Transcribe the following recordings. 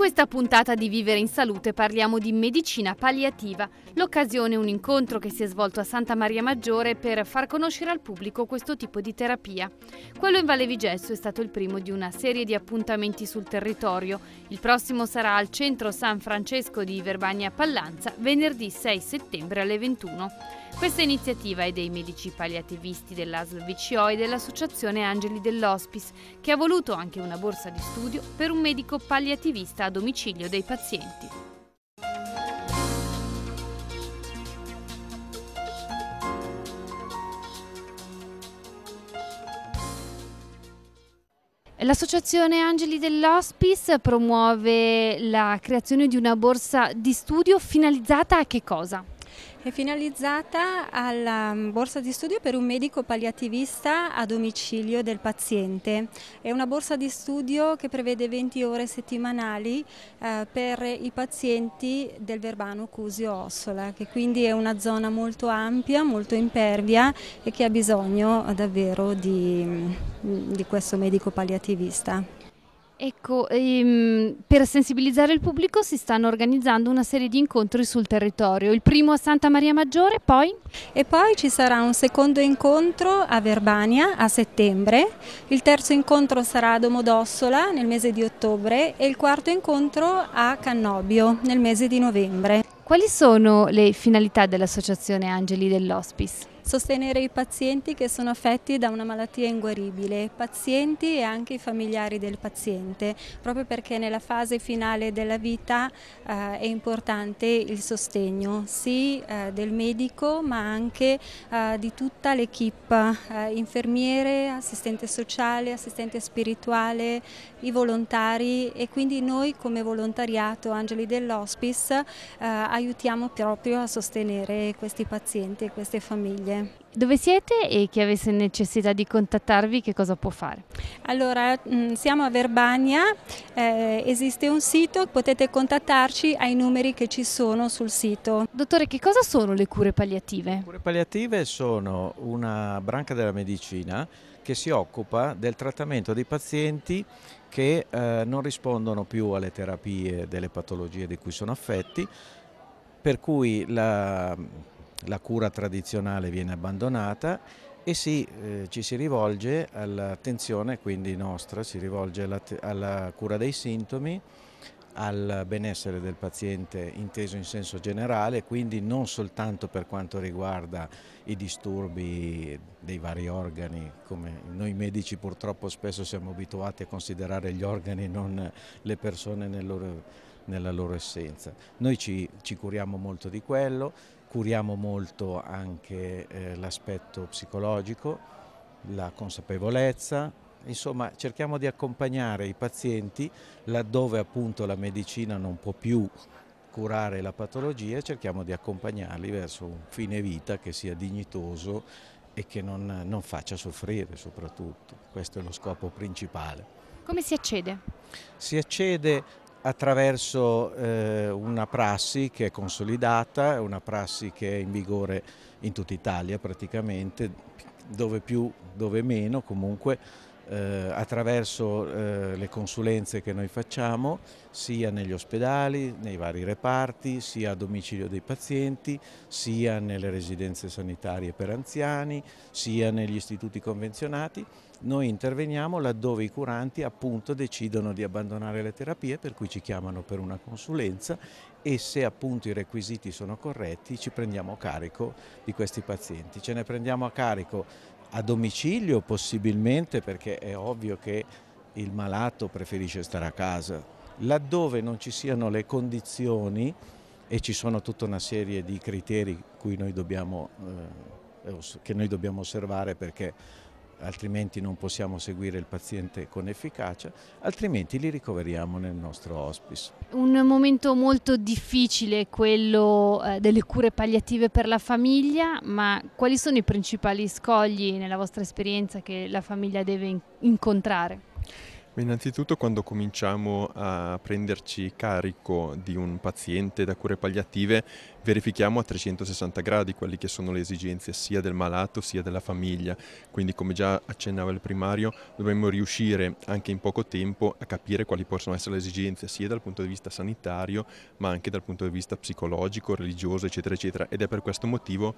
questa puntata di Vivere in Salute parliamo di medicina palliativa. L'occasione è un incontro che si è svolto a Santa Maria Maggiore per far conoscere al pubblico questo tipo di terapia. Quello in Valle Vigesso è stato il primo di una serie di appuntamenti sul territorio. Il prossimo sarà al centro San Francesco di Verbania Pallanza venerdì 6 settembre alle 21. Questa iniziativa è dei medici palliativisti dell'ASL VCO e dell'Associazione Angeli dell'Hospice, che ha voluto anche una borsa di studio per un medico palliativista a domicilio dei pazienti. L'associazione Angeli dell'Hospice promuove la creazione di una borsa di studio finalizzata a che cosa? È finalizzata alla mm, borsa di studio per un medico palliativista a domicilio del paziente. È una borsa di studio che prevede 20 ore settimanali eh, per i pazienti del Verbano Cusio Ossola, che quindi è una zona molto ampia, molto impervia e che ha bisogno davvero di, mm, di questo medico palliativista. Ecco, ehm, per sensibilizzare il pubblico si stanno organizzando una serie di incontri sul territorio, il primo a Santa Maria Maggiore, poi? E poi ci sarà un secondo incontro a Verbania a settembre, il terzo incontro sarà a Domodossola nel mese di ottobre e il quarto incontro a Cannobio nel mese di novembre. Quali sono le finalità dell'Associazione Angeli dell'Hospice? sostenere i pazienti che sono affetti da una malattia inguaribile, pazienti e anche i familiari del paziente, proprio perché nella fase finale della vita eh, è importante il sostegno, sì eh, del medico ma anche eh, di tutta l'equipe, eh, infermiere, assistente sociale, assistente spirituale, i volontari e quindi noi come volontariato Angeli dell'Hospice eh, aiutiamo proprio a sostenere questi pazienti e queste famiglie. Dove siete e chi avesse necessità di contattarvi che cosa può fare? Allora, mm, siamo a Verbania, eh, esiste un sito, potete contattarci ai numeri che ci sono sul sito. Dottore, che cosa sono le cure palliative? Le cure palliative sono una branca della medicina che si occupa del trattamento dei pazienti che eh, non rispondono più alle terapie delle patologie di cui sono affetti, per cui la la cura tradizionale viene abbandonata e si, eh, ci si rivolge all'attenzione, quindi nostra, si rivolge alla, alla cura dei sintomi, al benessere del paziente inteso in senso generale, quindi non soltanto per quanto riguarda i disturbi dei vari organi, come noi medici purtroppo spesso siamo abituati a considerare gli organi non le persone nel loro, nella loro essenza. Noi ci, ci curiamo molto di quello, Curiamo molto anche eh, l'aspetto psicologico, la consapevolezza, insomma cerchiamo di accompagnare i pazienti laddove appunto la medicina non può più curare la patologia cerchiamo di accompagnarli verso un fine vita che sia dignitoso e che non, non faccia soffrire soprattutto. Questo è lo scopo principale. Come si accede? Si accede attraverso eh, una prassi che è consolidata, una prassi che è in vigore in tutta Italia praticamente, dove più, dove meno comunque, eh, attraverso eh, le consulenze che noi facciamo sia negli ospedali, nei vari reparti, sia a domicilio dei pazienti, sia nelle residenze sanitarie per anziani, sia negli istituti convenzionati. Noi interveniamo laddove i curanti appunto decidono di abbandonare le terapie per cui ci chiamano per una consulenza e se appunto i requisiti sono corretti ci prendiamo carico di questi pazienti. Ce ne prendiamo a carico a domicilio possibilmente perché è ovvio che il malato preferisce stare a casa. Laddove non ci siano le condizioni e ci sono tutta una serie di criteri noi dobbiamo, eh, che noi dobbiamo osservare perché altrimenti non possiamo seguire il paziente con efficacia, altrimenti li ricoveriamo nel nostro hospice. Un momento molto difficile è quello eh, delle cure palliative per la famiglia, ma quali sono i principali scogli nella vostra esperienza che la famiglia deve incontrare? Innanzitutto quando cominciamo a prenderci carico di un paziente da cure palliative verifichiamo a 360 gradi quelle che sono le esigenze sia del malato sia della famiglia, quindi come già accennava il primario dobbiamo riuscire anche in poco tempo a capire quali possono essere le esigenze sia dal punto di vista sanitario ma anche dal punto di vista psicologico, religioso eccetera eccetera ed è per questo motivo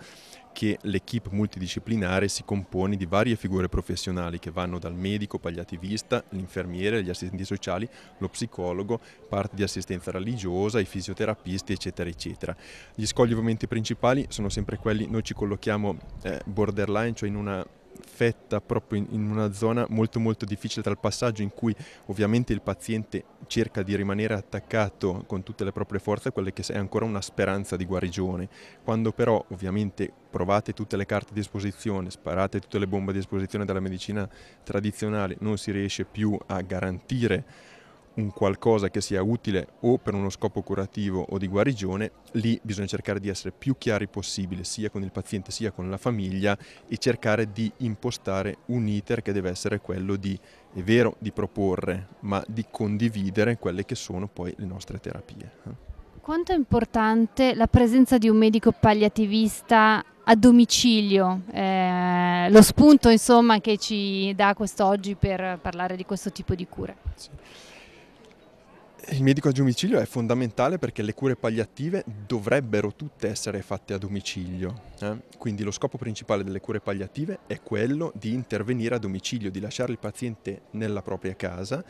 che l'equipe multidisciplinare si compone di varie figure professionali che vanno dal medico, pagliativista, l'infermiere, gli assistenti sociali, lo psicologo, parte di assistenza religiosa, i fisioterapisti eccetera eccetera. Gli scogli ovviamente principali sono sempre quelli, noi ci collochiamo eh, borderline, cioè in una fetta proprio in, una zona molto molto difficile tra il passaggio in cui ovviamente il paziente cerca di rimanere attaccato con tutte le proprie forze quelle che è ancora una speranza di guarigione, quando però ovviamente provate tutte le carte a disposizione, sparate tutte le bombe a disposizione della medicina tradizionale, non si riesce più a garantire un qualcosa che sia utile o per uno scopo curativo o di guarigione, lì bisogna cercare di essere più chiari possibile, sia con il paziente sia con la famiglia, e cercare di impostare un iter che deve essere quello di, è vero, di proporre, ma di condividere quelle che sono poi le nostre terapie. Eh. Quanto è importante la presenza di un medico palliativista a domicilio? Eh, lo spunto insomma, che ci dà quest'oggi per parlare di questo tipo di cure. Sì. Il medico a domicilio è fondamentale perché le cure palliative dovrebbero tutte essere fatte a domicilio. Eh? Quindi lo scopo principale delle cure palliative è quello di intervenire a domicilio, di lasciare il paziente nella propria casa,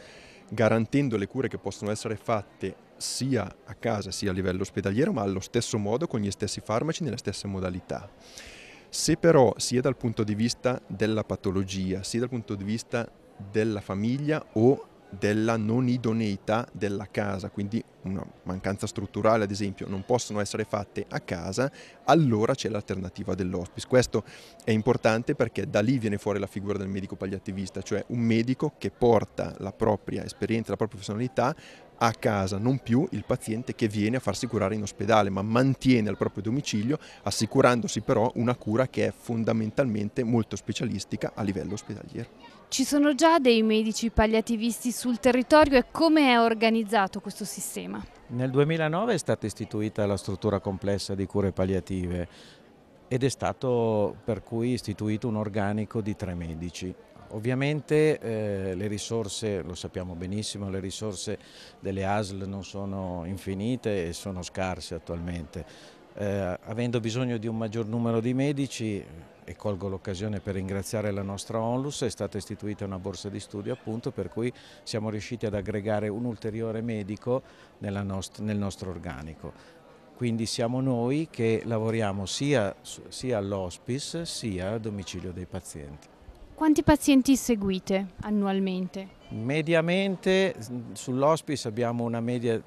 garantendo le cure che possono essere fatte sia a casa sia a livello ospedaliero, ma allo stesso modo con gli stessi farmaci, nelle stesse modalità. Se però sia dal punto di vista della patologia, sia dal punto di vista della famiglia o della non idoneità della casa, quindi una mancanza strutturale ad esempio, non possono essere fatte a casa, allora c'è l'alternativa dell'hospice. Questo è importante perché da lì viene fuori la figura del medico palliativista, cioè un medico che porta la propria esperienza, la propria professionalità a casa, non più il paziente che viene a farsi curare in ospedale, ma mantiene al proprio domicilio assicurandosi però una cura che è fondamentalmente molto specialistica a livello ospedaliero. Ci sono già dei medici palliativisti sul territorio e come è organizzato questo sistema? Nel 2009 è stata istituita la struttura complessa di cure palliative ed è stato per cui istituito un organico di tre medici. Ovviamente eh, le risorse, lo sappiamo benissimo, le risorse delle ASL non sono infinite e sono scarse attualmente. Eh, avendo bisogno di un maggior numero di medici e colgo l'occasione per ringraziare la nostra Onlus, è stata istituita una borsa di studio appunto per cui siamo riusciti ad aggregare un ulteriore medico nost nel nostro organico. Quindi siamo noi che lavoriamo sia, sia all'hospice sia a domicilio dei pazienti. Quanti pazienti seguite annualmente? Mediamente sull'hospice abbiamo una media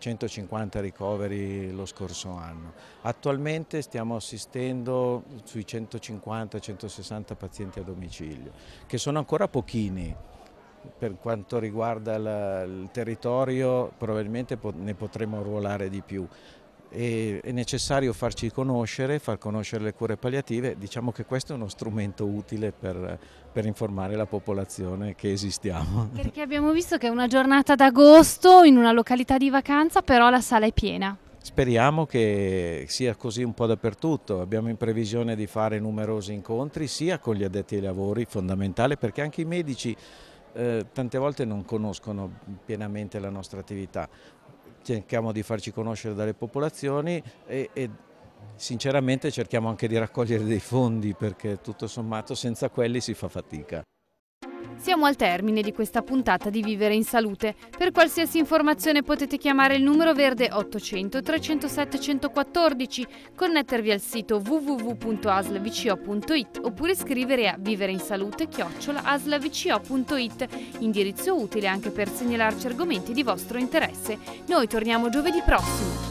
150 ricoveri lo scorso anno. Attualmente stiamo assistendo sui 150-160 pazienti a domicilio, che sono ancora pochini, per quanto riguarda il territorio probabilmente ne potremo ruolare di più, e è necessario farci conoscere, far conoscere le cure palliative, diciamo che questo è uno strumento utile per, per informare la popolazione che esistiamo. Perché abbiamo visto che è una giornata d'agosto in una località di vacanza, però la sala è piena. Speriamo che sia così un po' dappertutto, abbiamo in previsione di fare numerosi incontri sia con gli addetti ai lavori, fondamentale perché anche i medici eh, tante volte non conoscono pienamente la nostra attività, cerchiamo di farci conoscere dalle popolazioni e, e sinceramente cerchiamo anche di raccogliere dei fondi perché tutto sommato senza quelli si fa fatica. Siamo al termine di questa puntata di Vivere in Salute. Per qualsiasi informazione potete chiamare il numero verde 800 307 114, connettervi al sito www.aslvco.it oppure scrivere a vivere aslvcoit indirizzo utile anche per segnalarci argomenti di vostro interesse. Noi torniamo giovedì prossimo.